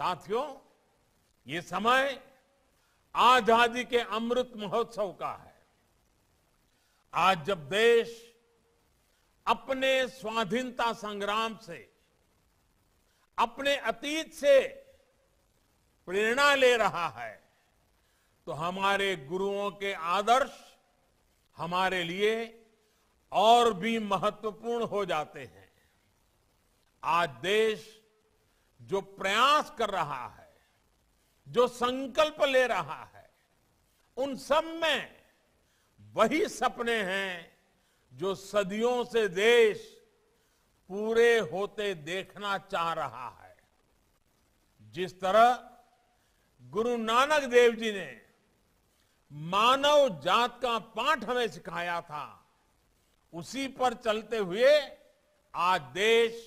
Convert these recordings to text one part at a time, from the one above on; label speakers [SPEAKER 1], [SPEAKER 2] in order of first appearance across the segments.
[SPEAKER 1] साथियों ये समय आजादी के अमृत महोत्सव का है आज जब देश अपने स्वाधीनता संग्राम से अपने अतीत से प्रेरणा ले रहा है तो हमारे गुरुओं के आदर्श हमारे लिए और भी महत्वपूर्ण हो जाते हैं आज देश जो प्रयास कर रहा है जो संकल्प ले रहा है उन सब में वही सपने हैं जो सदियों से देश पूरे होते देखना चाह रहा है जिस तरह गुरु नानक देव जी ने मानव जात का पाठ हमें सिखाया था उसी पर चलते हुए आज देश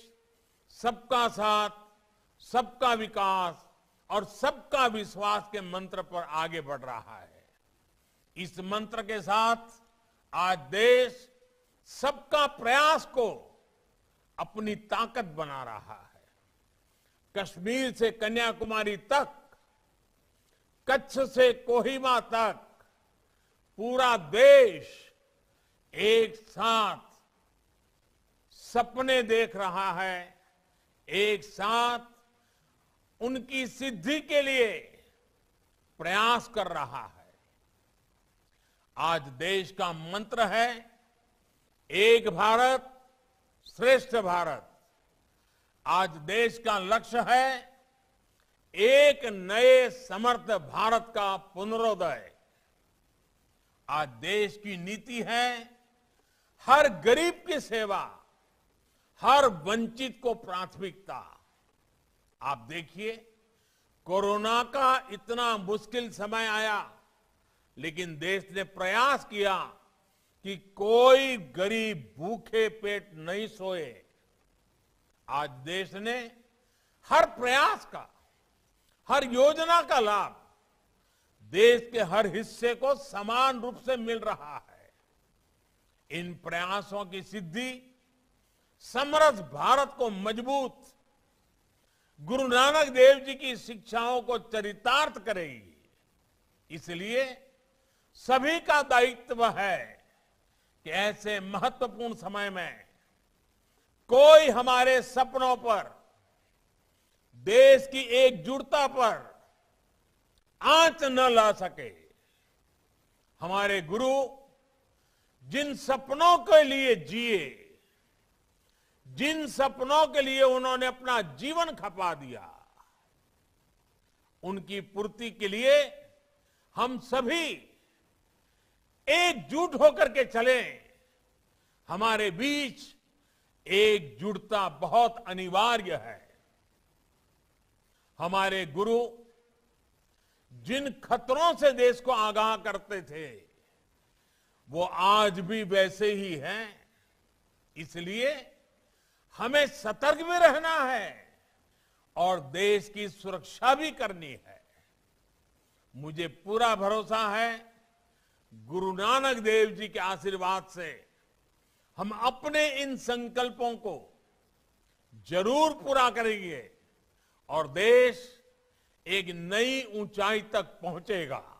[SPEAKER 1] सबका साथ सबका विकास और सबका विश्वास के मंत्र पर आगे बढ़ रहा है इस मंत्र के साथ आज देश सबका प्रयास को अपनी ताकत बना रहा है कश्मीर से कन्याकुमारी तक कच्छ से कोहिमा तक पूरा देश एक साथ सपने देख रहा है एक साथ उनकी सिद्धि के लिए प्रयास कर रहा है आज देश का मंत्र है एक भारत श्रेष्ठ भारत आज देश का लक्ष्य है एक नए समर्थ भारत का पुनरोदय आज देश की नीति है हर गरीब की सेवा हर वंचित को प्राथमिकता आप देखिए कोरोना का इतना मुश्किल समय आया लेकिन देश ने प्रयास किया कि कोई गरीब भूखे पेट नहीं सोए आज देश ने हर प्रयास का हर योजना का लाभ देश के हर हिस्से को समान रूप से मिल रहा है इन प्रयासों की सिद्धि समरस भारत को मजबूत गुरु नानक देव जी की शिक्षाओं को चरितार्थ करेगी इसलिए सभी का दायित्व है कि ऐसे महत्वपूर्ण समय में कोई हमारे सपनों पर देश की एकजुटता पर आंच न ला सके हमारे गुरु जिन सपनों के लिए जिए जिन सपनों के लिए उन्होंने अपना जीवन खपा दिया उनकी पूर्ति के लिए हम सभी एकजुट होकर के चले हमारे बीच एकजुटता बहुत अनिवार्य है हमारे गुरु जिन खतरों से देश को आगाह करते थे वो आज भी वैसे ही हैं इसलिए हमें सतर्क भी रहना है और देश की सुरक्षा भी करनी है मुझे पूरा भरोसा है गुरु नानक देव जी के आशीर्वाद से हम अपने इन संकल्पों को जरूर पूरा करेंगे और देश एक नई ऊंचाई तक पहुंचेगा